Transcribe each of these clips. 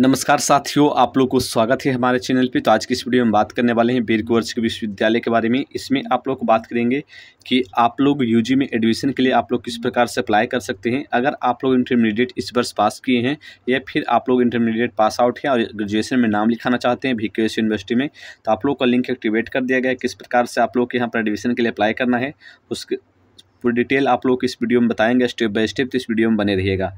नमस्कार साथियों आप लोग को स्वागत है हमारे चैनल पे तो आज की इस वीडियो में बात करने वाले हैं बीरकुवर्च के विश्वविद्यालय के बारे में इसमें आप लोग बात करेंगे कि आप लोग यूजी में एडमिशन के लिए आप लोग किस प्रकार से अप्लाई कर सकते हैं अगर आप लोग इंटरमीडिएट इस वर्ष पास किए हैं या फिर आप लोग इंटरमीडिएट पास आउट हैं और ग्रेजुएशन में नाम लिखाना चाहते हैं भी यूनिवर्सिटी में तो आप लोग का लिंक एक्टिवेट कर दिया गया किस प्रकार से आप लोग के यहाँ पर एडमिशन के लिए अप्लाई करना है उसके पूरी डिटेल आप लोग इस वीडियो में बताएंगे स्टेप बाय स्टेप तो इस वीडियो में बने रहिएगा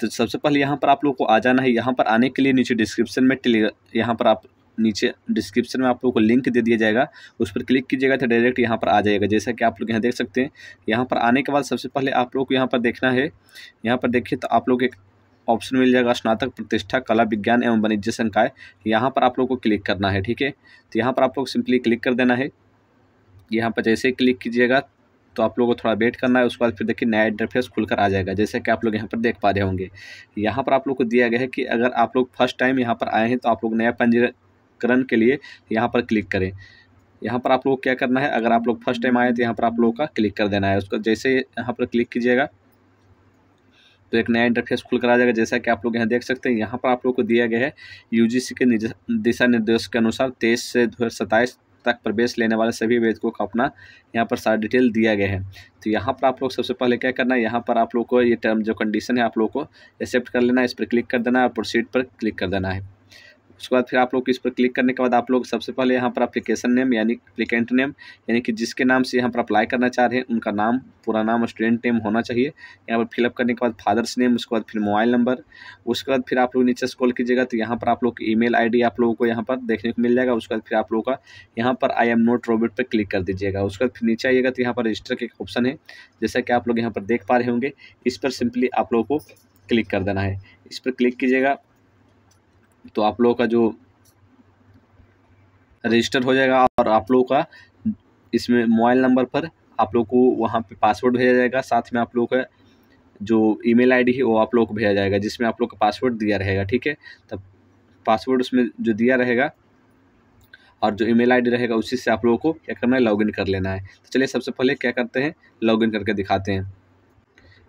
तो सबसे पहले यहाँ पर आप लोग को आ जाना है यहाँ पर आने के लिए नीचे डिस्क्रिप्शन में टेली यहाँ पर आप नीचे डिस्क्रिप्शन में आप लोग को लिंक दे दिया जाएगा उस पर क्लिक कीजिएगा तो डायरेक्ट यहाँ पर आ जाएगा जैसा कि आप लोग यहाँ देख सकते हैं यहाँ पर आने के बाद सबसे पहले आप लोग को यहाँ पर देखना है यहाँ पर देखिए तो आप लोग एक ऑप्शन मिल जाएगा स्नातक प्रतिष्ठा कला विज्ञान एवं वाणिज्य संकाय यहाँ पर आप लोग को क्लिक करना है ठीक है तो यहाँ पर आप लोग सिंपली क्लिक कर देना है यहाँ पर जैसे क्लिक कीजिएगा तो आप लोगों को थोड़ा वेट करना है उसके बाद फिर देखिए नया इंटरफेस खुलकर आ जाएगा जैसे कि आप लोग यहाँ पर देख पा रहे होंगे यहाँ पर आप लोग को दिया गया है कि अगर आप लोग फर्स्ट टाइम यहाँ पर आए हैं तो आप लोग नया पंजीकरण के लिए यहाँ पर क्लिक करें यहाँ पर आप लोग क्या करना है अगर आप लोग फर्स्ट टाइम आए तो यहाँ पर आप लोगों का क्लिक कर देना है उसका जैसे यहाँ पर क्लिक कीजिएगा तो एक नया इंटरफेस खुल कर आ जाएगा जैसा कि आप लोग यहाँ देख सकते हैं यहाँ पर आप लोग को दिया गया है यूजीसी के दिशा निर्देश के अनुसार तेईस से दो हज़ार सत्ताईस तक प्रवेश लेने वाले सभी व्यक्तियों का अपना यहाँ पर सारा डिटेल दिया गया है तो यहाँ पर आप लोग सबसे पहले क्या करना है यहाँ पर आप लोग को ये टर्म जो कंडीशन है आप लोग को एक्सेप्ट कर लेना है इस पर क्लिक कर देना है और प्रोसीड पर क्लिक कर देना है उसके बाद फिर आप लोग इस पर क्लिक करने के बाद आप लोग सबसे पहले यहाँ पर अप्लीकेशन नेम यानी अप्लीकेंट नेम यानी कि जिसके नाम से यहाँ पर अप्लाई करना चाह रहे हैं उनका नाम पूरा नाम स्टूडेंट नेम होना चाहिए यहाँ पर फिलअप करने के बाद फादर्स नेम उसके बाद फिर मोबाइल नंबर उसके बाद फिर आप लोग नीचे स्क्रॉल कीजिएगा तो यहाँ पर आप लोग ई मेल आप लोगों को यहाँ पर देखने को मिल जाएगा उसके बाद फिर आप लोगों का यहाँ पर आई एम नोट रोबिट पर क्लिक कर दीजिएगा उसके बाद फिर नीचे आइएगा तो यहाँ पर रजिस्टर का ऑप्शन है जैसा कि आप लोग यहाँ पर देख पा रहे होंगे इस पर सिंपली आप लोगों को क्लिक कर देना है इस पर क्लिक कीजिएगा तो आप लोगों का जो रजिस्टर हो जाएगा और आप लोगों का इसमें मोबाइल नंबर पर आप लोग को वहाँ पे पासवर्ड भेजा जाएगा साथ में आप लोग का जो ईमेल आईडी है वो आप लोग को भेजा जाएगा जिसमें आप लोग का पासवर्ड दिया रहेगा ठीक है तब पासवर्ड उसमें जो दिया रहेगा और जो ईमेल आईडी रहेगा उसी से आप लोगों को क्या करना है लॉगिन कर लेना है तो चलिए सबसे पहले क्या करते हैं लॉगिन करके दिखाते हैं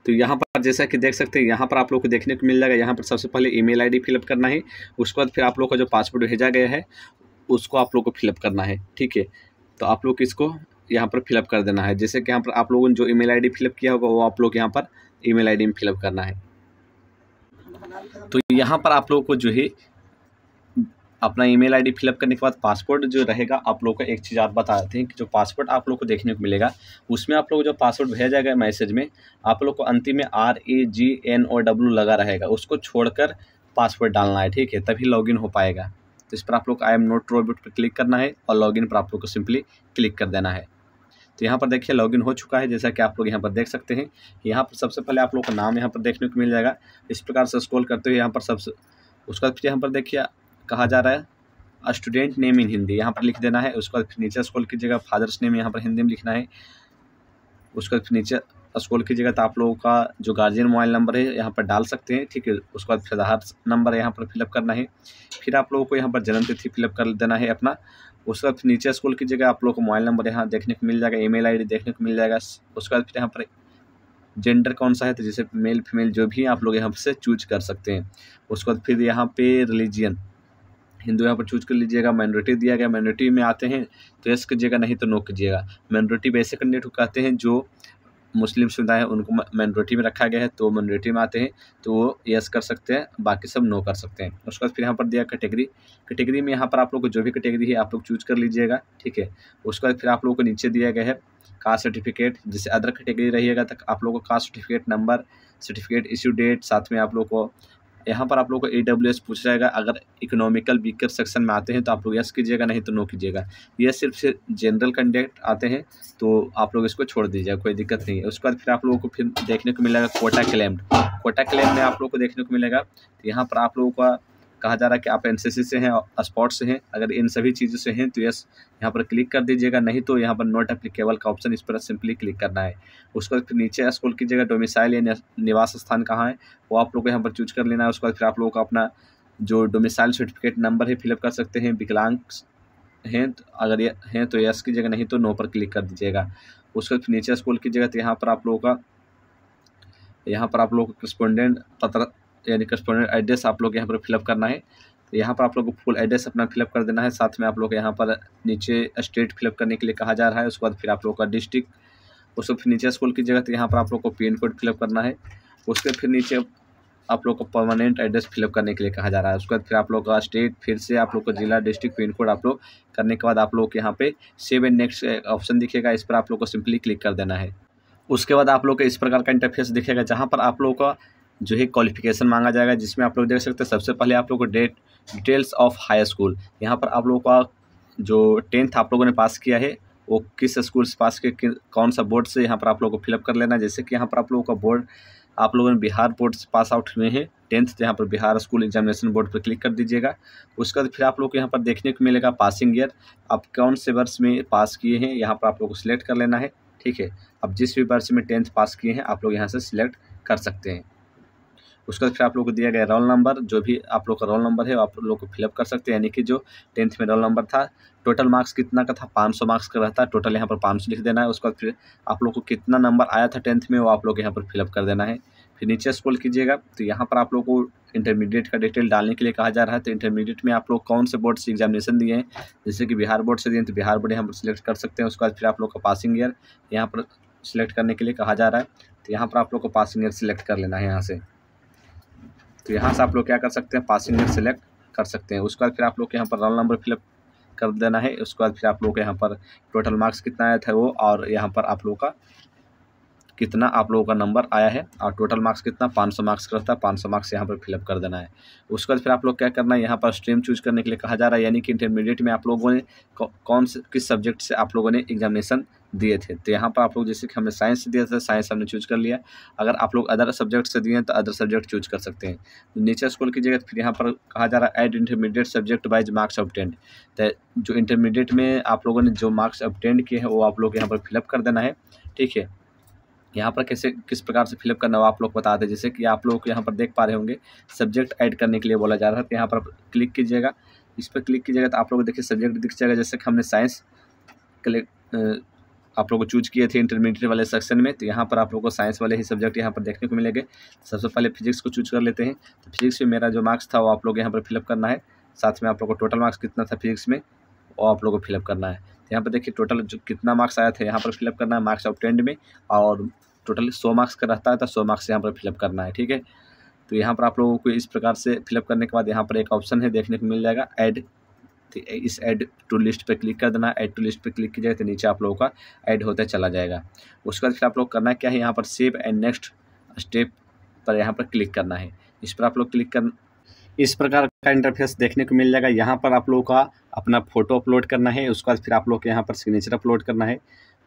तो यहाँ पर जैसा कि देख सकते हैं यहाँ पर आप लोग को देखने को मिल जाएगा यहाँ पर सबसे पहले ईमेल आईडी फिलअप करना है उसके बाद फिर आप लोग का जो पासवर्ड भेजा गया है उसको आप लोग को फिलअप करना है ठीक है तो आप लोग इसको यहाँ पर फिलअप कर देना है जैसे कि यहाँ पर आप लोगों ने जो ई मेल फिलअप किया होगा वो आप लोग यहाँ पर ई मेल में फिलअप करना है तो यहाँ पर आप लोगों को जो है अपना ईमेल आईडी फिलअप करने के बाद पासवर्ड जो रहेगा आप लोग को एक चीज़ आप बता देते हैं कि जो पासवर्ड आप लोग को देखने को मिलेगा उसमें आप लोग जो पासवर्ड भेजा जाएगा मैसेज में आप लोग को अंतिम में R A G N O W लगा रहेगा उसको छोड़कर पासवर्ड डालना है ठीक है तभी लॉग हो पाएगा तो इस पर आप लोग आई एम नोट रोबोट पर क्लिक करना है और लॉगिन पर आप लोग को सिंपली क्लिक कर देना है तो यहाँ पर देखिए लॉगिन हो चुका है जैसा कि आप लोग यहाँ पर देख सकते हैं यहाँ पर सबसे पहले आप लोग का नाम यहाँ पर देखने को मिल जाएगा इस प्रकार से स्क्रॉल करते हुए यहाँ पर सबसे उसका यहाँ पर देखिए कहा जा रहा है स्टूडेंट नेम इन हिंदी यहाँ पर लिख देना है उसके बाद नीचे की कीजिएगा फादर्स नेम यहाँ पर हिंदी में लिखना है उसके बाद नीचे की कीजिएगा तो आप लोगों का जो गार्जियन मोबाइल नंबर है यहाँ पर डाल सकते हैं ठीक है उसके बाद फिर आधार नंबर यहाँ पर फिलअप करना है फिर आप लोगों को यहाँ पर जन्मतिथि फिलअप कर देना है अपना उसके बाद नीचे की कीजिएगा आप लोगों को मोबाइल नंबर यहाँ देखने को मिल जाएगा ईमेल आईडी देखने को मिल जाएगा उसके बाद फिर यहाँ पर जेंडर कौन सा है तो जैसे मेल फीमेल जो भी आप लोग यहाँ से चूज कर सकते हैं उसके बाद फिर यहाँ पे रिलीजियन हिंदू यहाँ पर चूज कर लीजिएगा माइनॉरिटी दिया गया माइनॉरिटी में आते हैं तो यस कीजिएगा नहीं तो नो कीजिएगा माइनॉरिटी वैसे कैंडिडेट को कहते हैं जो मुस्लिम समुदाय है उनको माइनॉरिटी में रखा गया है तो माइनॉरिटी में आते हैं तो वो यस कर सकते हैं बाकी सब नो कर सकते हैं उसके बाद फिर यहाँ पर दिया कैटेगरी कैटेगरी में यहाँ पर आप लोग को जो भी कैटेगरी है आप लोग चूज कर लीजिएगा ठीक है उसके बाद फिर आप लोगों को नीचे दिया गया है कास्ट सर्टिफिकेट जैसे अदर कैटेगरी रहिएगा तो आप लोगों को caste certificate number certificate issue date साथ में आप लोग को यहाँ पर आप लोग को ए डब्ल्यू एस पूछ जाएगा अगर इकोनॉमिकल वीकर सेक्शन में आते हैं तो आप लोग यस कीजिएगा नहीं तो नो कीजिएगा ये सिर्फ सिर्फ जनरल कंडक्ट आते हैं तो आप लोग इसको छोड़ दीजिएगा कोई दिक्कत नहीं है उसके बाद फिर आप लोगों को फिर देखने को मिलेगा कोटा क्लेम्ड कोटा क्लेम में आप लोग को देखने को मिलेगा तो यहाँ पर आप लोगों का कहा जा रहा है कि आप एनसीसी से हैं स्पॉट से हैं अगर इन सभी चीज़ों से हैं तो यस यहाँ पर क्लिक कर दीजिएगा नहीं तो यहाँ पर नॉट अप्लीकेबल का ऑप्शन इस पर सिंपली क्लिक करना है उसके बाद फिर नीचे स्कूल कीजिएगा डोमिसाइल या निवास स्थान कहाँ है वो आप लोग को यहाँ पर चूज कर लेना है उसके बाद फिर आप लोगों का अपना जो डोमिसाइल सर्टिफिकेट नंबर है फिलअप कर सकते हैं विकलांग हैं तो अगर ये हैं तो यस की जगह नहीं तो नो पर क्लिक कर दीजिएगा उसके बाद नीचे स्कूल की जगह तो यहाँ पर आप लोगों का यहाँ पर आप लोगों का करस्पोंडेंट यानी कस्टोडेंट एड्रेस आप लोग यहाँ पर फिलअप करना है तो यहाँ पर आप लोग को फुल एड्रेस अपना फिलअप कर देना है साथ में आप लोग यहाँ पर नीचे स्टेट फिलअप करने के लिए कहा जा रहा है उसके बाद फिर आप लोग का डिस्ट्रिक्ट उसको फिर नीचे स्कूल की जगह तो यहाँ पर आप लोग को पिन कोड फिलअप करना है उसके फिर नीचे आप लोग को परमानेंट एड्रेस फिलअप करने के लिए कहा जा रहा है उसके बाद फिर आप लोग का स्टेट फिर से आप लोग का जिला डिस्ट्रिक्ट पिन कोड आप लोग करने के बाद आप लोग के यहाँ पे सेव एंड नेक्स्ट ऑप्शन दिखेगा इस पर आप लोग को सिंपली क्लिक कर देना है उसके बाद आप लोग का इस प्रकार का इंटरफेस दिखेगा जहाँ पर आप लोग का जो है क्वालिफिकेशन मांगा जाएगा जिसमें आप लोग देख सकते हैं सबसे पहले आप लोग को date details of high school यहाँ पर आप लोगों का जो टेंथ आप लोगों ने पास किया है वो किस स्कूल से पास किया कौन सा बोर्ड से यहाँ पर आप लोगों को फिलअप कर लेना जैसे कि यहाँ पर आप लोगों का बोर्ड आप लोगों ने बिहार बोर्ड से पास आउट हुए हैं टेंथ यहाँ पर बिहार स्कूल एग्जामिनेशन बोर्ड पर क्लिक कर दीजिएगा उसके बाद फिर आप लोग को यहाँ पर देखने को मिलेगा पासिंग ईयर आप कौन से वर्ष में पास किए हैं यहाँ पर आप लोग को सिलेक्ट कर लेना है ठीक है अब जिस भी वर्ष में टेंथ पास किए हैं आप लोग यहाँ से सिलेक्ट कर सकते हैं उसके बाद फिर आप लोग को दिया गया रोल नंबर जो भी आप लोग का रोल नंबर है आप लोग को फिलअप कर सकते हैं यानी कि जो टेंथ में रोल नंबर था टोटल मार्क्स कितना का था 500 मार्क्स का रहता है टोटल यहाँ पर 500 लिख देना है उसके बाद फिर आप लोग को कितना नंबर आया था टेंथ में वो आप लोग यहाँ पर फिलअप कर देना है फिर नीचे स्कूल कीजिएगा तो यहाँ पर आप लोग को इंटरमीडिएट का डिटेल डालने के लिए कहा जा रहा है तो इंटरमीडिएट में आप लोग कौन से बोर्ड से एग्जामिनेशन दिए हैं जैसे कि बिहार बोर्ड से दिए तो बिहार बोर्ड यहाँ पर सिलेक्ट कर सकते हैं उसके बाद फिर आप लोग का पासिंग ईयर यहाँ पर सिलेक्ट करने के लिए कहा जा रहा है तो यहाँ पर आप लोग को पासिंग ईयर सिलेक्ट कर लेना है यहाँ से तो यहाँ से आप लोग क्या कर सकते हैं पासिंग नेट सेलेक्ट कर सकते हैं उसके बाद फिर आप लोग यहाँ पर रोल नंबर फिलअप कर देना है उसके बाद फिर आप लोग यहाँ पर टोटल मार्क्स कितना आया था वो और यहाँ पर आप लोग का कितना आप लोगों का नंबर आया है और टोटल मार्क्स कितना 500 मार्क्स का रहता है सौ मार्क्स यहाँ पर फिलअप कर देना है उसके बाद फिर आप लोग क्या करना है यहाँ पर स्ट्रीम चूज करने के लिए कहा जा रहा है यानी कि इंटरमीडिएट में आप लोगों ने कौन से किस सब्जेक्ट से आप लोगों ने एग्जामिनेशन दिए थे तो यहाँ पर आप लोग जैसे कि हमने साइंस से दिया था साइंस हमने चूज कर लिया अगर आप लोग अदर सब्जेक्ट से दिए हैं तो अदर सब्जेक्ट चूज कर सकते हैं तो नीचे स्कूल कीजिएगा तो फिर यहाँ पर कहा जा रहा है add intermediate subject wise marks obtained तो जो इंटरमीडिएट में आप लोगों ने जो मार्क्स ऑबटेंड किए हैं वो आप लोग यहाँ पर फिलअप कर देना है ठीक है यहाँ पर कैसे किस प्रकार से फिलअप करना हो आप लोग बता दें जैसे कि आप लोग यहाँ पर देख पा रहे होंगे सब्जेक्ट ऐड करने के लिए बोला जा रहा है तो यहाँ पर क्लिक कीजिएगा इस पर क्लिक कीजिएगा तो आप लोग देखिए सब्जेक्ट दिख जाएगा जैसे कि हमने साइंस कलेक्ट आप लोगों को चूज किए थे इंटरमीडिएट वाले सेक्शन में तो यहाँ पर आप लोगों को साइंस वाले ही सब्जेक्ट यहाँ पर देखने को मिलेंगे सबसे पहले फिजिक्स को चूज कर लेते हैं तो फिजिक्स में मेरा जो मार्क्स था वो आप लोग यहाँ पर फिलअप करना है साथ में आप लोग को टोटल मार्क्स कितना था फिजिक्स में वो आप लोग को फिलअप करना है तो यहाँ पर देखिए टोटल जो कितना मार्क्स आया था यहाँ पर फिलअप करना है मार्क्स ऑफ टेंड में और टोटली सौ मार्क्स का रहता है तो सौ मार्क्स यहाँ पर फिलअप करना है ठीक है तो यहाँ पर आप लोगों को इस प्रकार से फिलअप करने के बाद यहाँ पर एक ऑप्शन है देखने को मिल जाएगा ऐड तो इस ऐड टू लिस्ट पर क्लिक कर देना ऐड टू लिस्ट पर क्लिक कीजिएगा तो नीचे आप लोगों का ऐड होता चला जाएगा उसके बाद फिर आप लोग करना क्या है यहाँ पर सेव एंड नेक्स्ट स्टेप पर यहाँ पर क्लिक करना है इस पर आप लोग क्लिक कर इस प्रकार का इंटरफेस देखने को मिल जाएगा यहाँ पर आप लोगों का अपना फोटो अपलोड करना है उसके बाद फिर आप लोग के यहाँ पर सिग्नेचर अपलोड करना है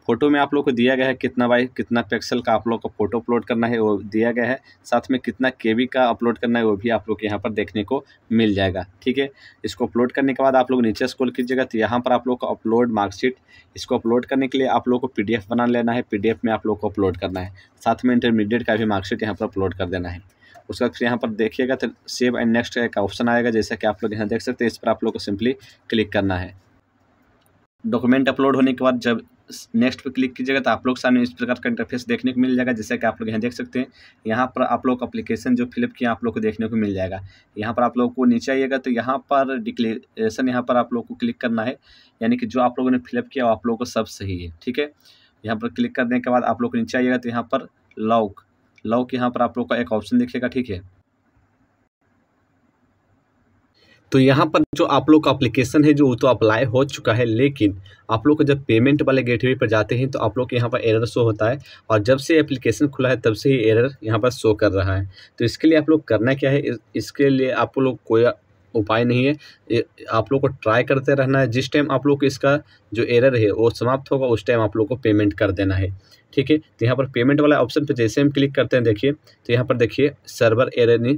फोटो में आप लोग को दिया गया है कितना बाई कितना पिक्सल का आप लोग को फोटो अपलोड करना है वो दिया गया है साथ में कितना के का अपलोड करना है वो भी आप लोग के यहाँ पर देखने को मिल जाएगा ठीक है इसको अपलोड करने के बाद आप लोग नीचे स्कोल कीजिएगा तो यहाँ पर आप लोग को अपलोड मार्कशीट इसको अपलोड करने के लिए आप लोग को पी बना लेना है पी में आप लोग को अपलोड करना है साथ में इंटरमीडिएट का भी मार्कशीट यहाँ पर अपलोड कर देना है उसके बाद फिर यहाँ पर देखिएगा तो सेव एंड नेक्स्ट का एक ऑप्शन आएगा जैसा कि आप लोग यहाँ देख सकते हैं इस पर आप लोग को सिंपली क्लिक करना है डॉक्यूमेंट अपलोड होने के बाद जब नेक्स्ट पे क्लिक कीजिएगा तो आप लोग सामने इस प्रकार का इंटरफेस देखने को मिल जाएगा जैसे कि आप लोग यहाँ देख सकते हैं यहाँ पर आप लोग अप्लीकेशन जो फिलअप किया आप लोग को देखने को मिल जाएगा यहाँ पर आप लोगों को नीचे आइएगा तो यहाँ पर डिक्लेरेशन यहाँ पर आप लोग को क्लिक करना है यानी कि जो आप लोगों ने फिलअप किया वो आप लोग को सब सही है ठीक है यहाँ पर क्लिक करने के बाद आप लोग नीचे आइएगा तो यहाँ पर लॉक लॉक यहाँ पर आप लोग का एक ऑप्शन दिखेगा ठीक है तो यहाँ पर जो आप लोग का अप्लीकेशन है जो वो तो अप्लाई हो चुका है लेकिन आप लोग जब पेमेंट वाले गेटवे पर जाते हैं तो आप लोग के यहाँ पर एरर शो होता है और जब से एप्लीकेशन खुला है तब से ही एरर यहाँ पर शो कर रहा है तो इसके लिए आप लोग करना क्या है इसके लिए आप लोग कोई उपाय नहीं है आप लोग को ट्राई करते रहना है जिस टाइम आप लोग को इसका जो एरर है वो समाप्त होगा उस टाइम आप लोग को पेमेंट कर देना है ठीक है तो यहाँ पर पेमेंट वाला ऑप्शन पर जैसे हम क्लिक करते हैं देखिए तो यहाँ पर देखिए सर्वर एरर नहीं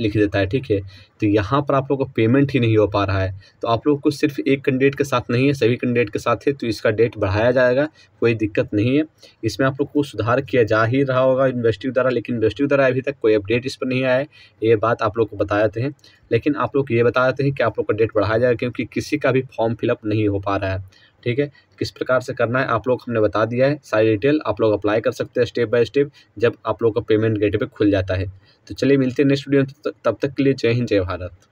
लिख देता है ठीक है तो यहाँ पर आप लोगों का पेमेंट ही नहीं हो पा रहा है तो आप लोग को सिर्फ एक कैंडिडेट के साथ नहीं है सभी कैंडिडेट के साथ है तो इसका डेट बढ़ाया जाएगा कोई दिक्कत नहीं है इसमें आप लोग को सुधार किया जा ही रहा होगा इन्वेस्टिव द्वारा लेकिन इन्वेस्टिव द्वारा अभी तक कोई अपडेट इस पर नहीं आया है ये बात आप लोग को बताते हैं लेकिन आप लोग ये बताते हैं कि आप लोग का डेट बढ़ाया जाएगा क्योंकि किसी का भी फॉर्म फिलअप नहीं हो पा रहा है ठीक है किस प्रकार से करना है आप लोग हमने बता दिया है सारी डिटेल आप लोग अप्लाई कर सकते हैं स्टेप बाय स्टेप जब आप लोग का पेमेंट गेटवे खुल जाता है तो चलिए मिलते हैं नेक्स्ट वीडियो तब तक के लिए जय हिंद जय भारत